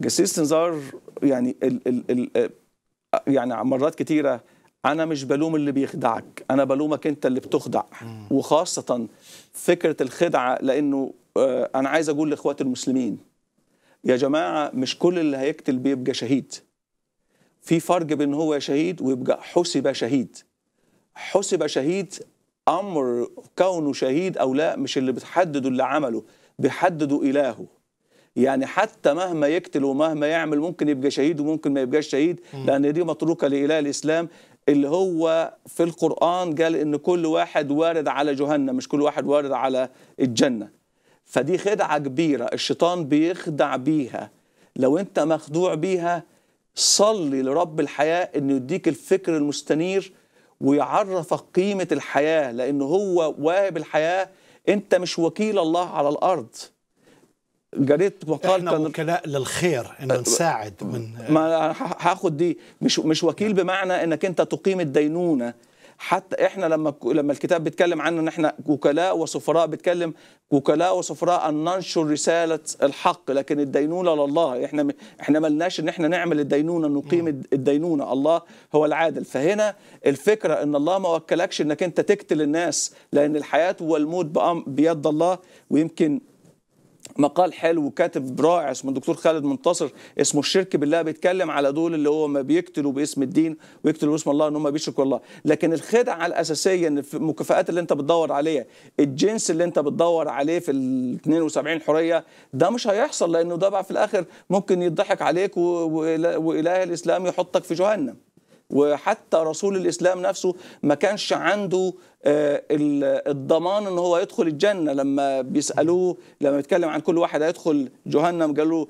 جسيس استنزار يعني ال ال ال يعني مرات كتيره انا مش بلوم اللي بيخدعك انا بلومك انت اللي بتخدع وخاصه فكره الخدعه لانه آه، انا عايز اقول لاخواتي المسلمين يا جماعه مش كل اللي هيقتل بيبقى شهيد في فرق بين هو شهيد ويبقى حسب شهيد حسب شهيد امر كونه شهيد او لا مش اللي بتحدده اللي عمله بيحدده الهه يعني حتى مهما يقتل ومهما يعمل ممكن يبقى شهيد وممكن ما يبقاش شهيد لان دي متروكه لاله الاسلام اللي هو في القران قال ان كل واحد وارد على جهنم مش كل واحد وارد على الجنه فدي خدعه كبيره الشيطان بيخدع بيها لو انت مخدوع بيها صلي لرب الحياه انه يديك الفكر المستنير ويعرفك قيمه الحياه لان هو واهب الحياه انت مش وكيل الله على الارض جريت مقال كان وكلاء للخير انه أه، نساعد من ما هاخد دي مش مش وكيل نعم. بمعنى انك انت تقيم الدينونه حتى احنا لما لما الكتاب بيتكلم عنه ان احنا وكلاء وسفراء بيتكلم وكلاء وسفراء ان ننشر رساله الحق لكن الدينونه لله احنا احنا ما لناش ان احنا نعمل الدينونه نقيم نعم. الدينونه الله هو العادل فهنا الفكره ان الله ما وكلكش انك انت تقتل الناس لان الحياه والموت بيد الله ويمكن مقال حلو وكاتب رائع اسمه الدكتور خالد منتصر اسمه الشرك بالله بيتكلم على دول اللي هو ما بيقتلوا باسم الدين ويقتلوا باسم الله ان هم بيشركوا الله لكن الخدعه الاساسيه ان المكافئات اللي انت بتدور عليها الجنس اللي انت بتدور عليه في ال 72 حريه ده مش هيحصل لانه ده بقى في الاخر ممكن يضحك عليك واله الاسلام يحطك في جهنم وحتى رسول الاسلام نفسه ما كانش عنده آه، الضمان ان هو يدخل الجنه لما بيسالوه لما بيتكلم عن كل واحد هيدخل جهنم قال له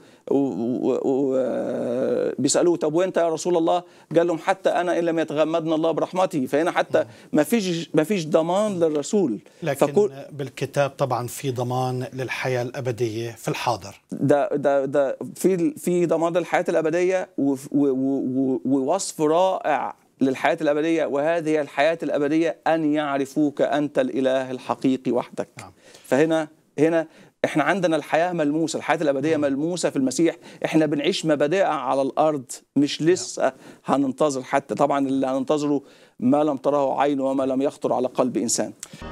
بيسالوه طب وانت يا رسول الله قال لهم حتى انا ان لم يتغمدنا الله برحمته فهنا حتى نعم. ما فيش ما فيش ضمان للرسول لكن فكل بالكتاب طبعا في ضمان للحياه الابديه في الحاضر ده ده ده في في ضمان للحياه الابديه ووصف رائع للحياة الأبدية وهذه الحياة الأبدية أن يعرفوك أنت الإله الحقيقي وحدك نعم. فهنا هنا احنا عندنا الحياه ملموسه الحياه الابديه نعم. ملموسه في المسيح احنا بنعيش مبادئها على الارض مش نعم. لسه هننتظر حتى طبعا اللي هننتظره ما لم تره عين وما لم يخطر على قلب انسان